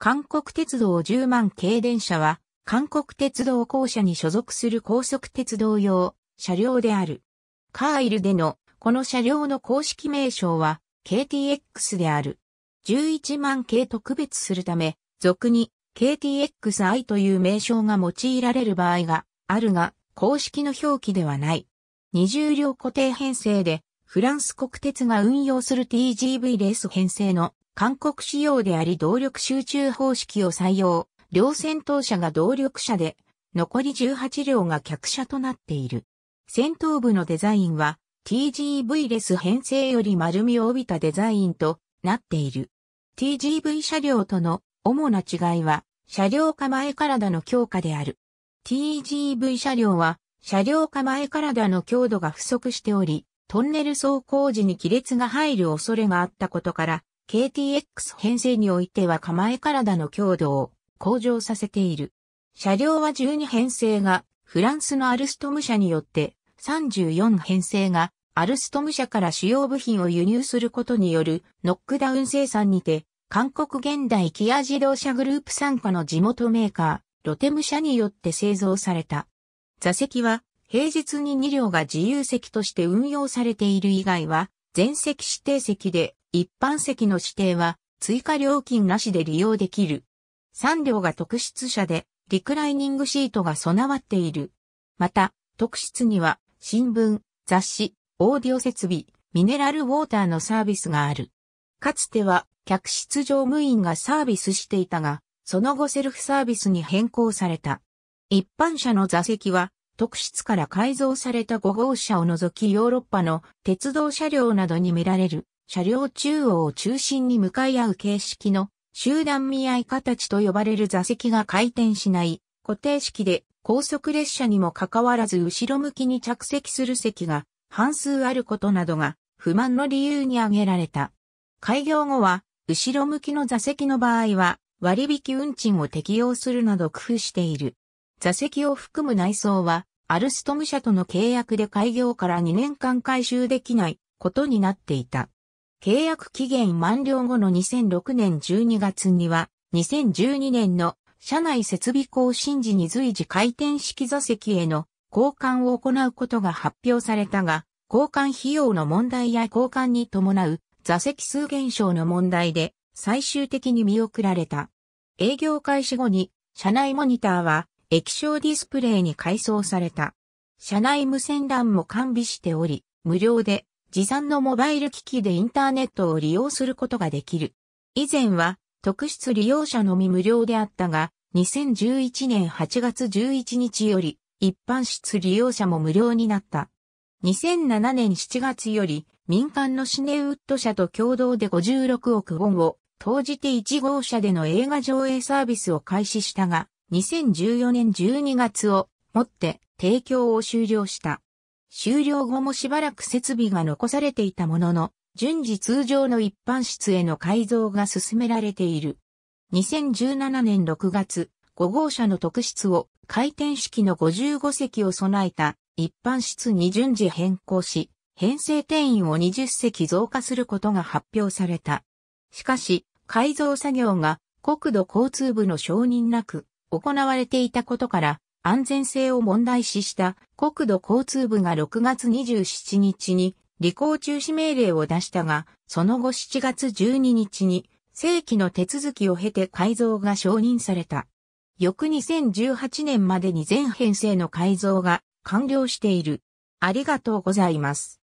韓国鉄道10万系電車は、韓国鉄道公社に所属する高速鉄道用車両である。カーイルでのこの車両の公式名称は KTX である。11万系特別するため、俗に KTXI という名称が用いられる場合があるが、公式の表記ではない。20両固定編成で、フランス国鉄が運用する TGV レース編成の韓国仕様であり動力集中方式を採用、両戦闘車が動力車で、残り18両が客車となっている。戦闘部のデザインは TGV レス編成より丸みを帯びたデザインとなっている。TGV 車両との主な違いは車両構え体の強化である。TGV 車両は車両構え体の強度が不足しており、トンネル走行時に亀裂が入る恐れがあったことから KTX 編成においては構え体の強度を向上させている。車両は12編成がフランスのアルストム社によって34編成がアルストム社から主要部品を輸入することによるノックダウン生産にて韓国現代キア自動車グループ参加の地元メーカーロテム社によって製造された。座席は平日に2両が自由席として運用されている以外は全席指定席で一般席の指定は追加料金なしで利用できる。3両が特室車で、リクライニングシートが備わっている。また、特室には新聞、雑誌、オーディオ設備、ミネラルウォーターのサービスがある。かつては、客室乗務員がサービスしていたが、その後セルフサービスに変更された。一般車の座席は、特室から改造された5号車を除きヨーロッパの鉄道車両などに見られる車両中央を中心に向かい合う形式の集団見合い形と呼ばれる座席が回転しない固定式で高速列車にもかかわらず後ろ向きに着席する席が半数あることなどが不満の理由に挙げられた。開業後は後ろ向きの座席の場合は割引運賃を適用するなど工夫している。座席を含む内装はアルストム社との契約で開業から2年間回収できないことになっていた。契約期限満了後の2006年12月には、2012年の社内設備更新時に随時回転式座席への交換を行うことが発表されたが、交換費用の問題や交換に伴う座席数減少の問題で最終的に見送られた。営業開始後に車内モニターは液晶ディスプレイに改装された。車内無線 LAN も完備しており、無料で持参のモバイル機器でインターネットを利用することができる。以前は特質利用者のみ無料であったが、2011年8月11日より一般室利用者も無料になった。2007年7月より民間のシネウッド社と共同で56億ウォンを投じて1号車での映画上映サービスを開始したが、2014年12月をもって提供を終了した。終了後もしばらく設備が残されていたものの、順次通常の一般室への改造が進められている。2017年6月、5号車の特室を回転式の55席を備えた一般室に順次変更し、編成定員を20席増加することが発表された。しかし、改造作業が国土交通部の承認なく行われていたことから、安全性を問題視した国土交通部が6月27日に履行中止命令を出したが、その後7月12日に正規の手続きを経て改造が承認された。翌2018年までに全編成の改造が完了している。ありがとうございます。